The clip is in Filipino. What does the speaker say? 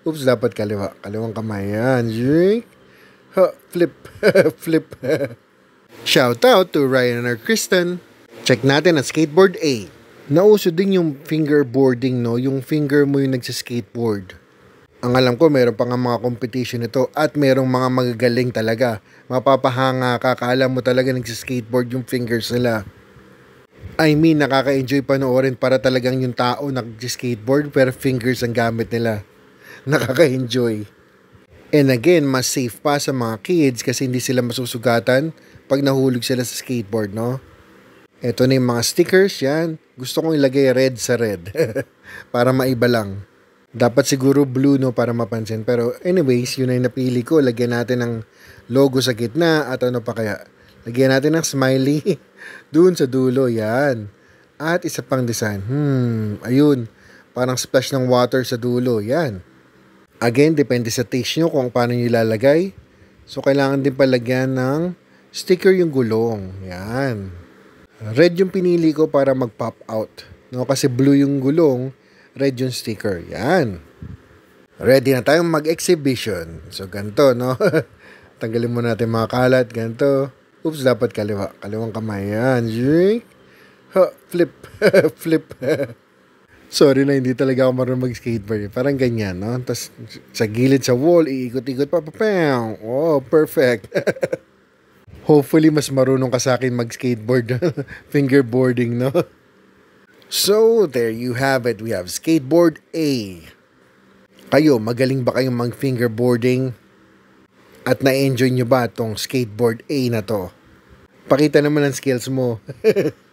Oops, dapat kaliwa. Kaliwang kamay. Yan. Ha, flip. flip. Shout out to Ryan or Kristen. Check natin ang skateboard A. Nauso din yung fingerboarding, no? Yung finger mo yung nagsiskateboard. Ang alam ko, meron pa nga mga competition nito at merong mga magagaling talaga. Mapapahanga ka, kala mo talaga nagsiskateboard yung fingers nila. I mean, nakaka-enjoy panoorin para talagang yung tao nag-skateboard pero fingers ang gamit nila. nakaka-enjoy. And again, mas safe pa sa mga kids kasi hindi sila masusugatan pag nahulog sila sa skateboard, no? Ito na yung mga stickers, yan. Gusto kong ilagay red sa red para maiba lang. Dapat siguro blue, no, para mapansin. Pero anyways, yun ay napili ko. Lagyan natin ng logo sa gitna at ano pa kaya. Lagyan natin ng smiley doon sa dulo, yan. At isa pang design. Hmm, ayun. Parang splash ng water sa dulo, yan. Again, depende sa taste nyo kung paano nyo ilalagay. So, kailangan din palagyan ng sticker yung gulong. Yan. Red yung pinili ko para mag-pop out. No? Kasi blue yung gulong, red yung sticker. Yan. Ready na tayong mag-exhibition. So, ganito, no? Tanggalin mo natin mga kalat. Ganito. Oops, dapat kaliwa. Kaliwang kamay. Yan. Ha, flip. flip. sorry na hindi talaga ako marunong mag-skateboard. Eh. Parang ganyan, no? Tapos sa gilid sa wall, iikot-ikot pa, pa, Oh, perfect. Hopefully, mas marunong ka sa akin mag-skateboard, fingerboarding, no? So, there you have it. We have skateboard A. Kayo, magaling ba kayong mag-fingerboarding? At na-enjoy nyo ba tong skateboard A na to? Pakita naman ang skills mo.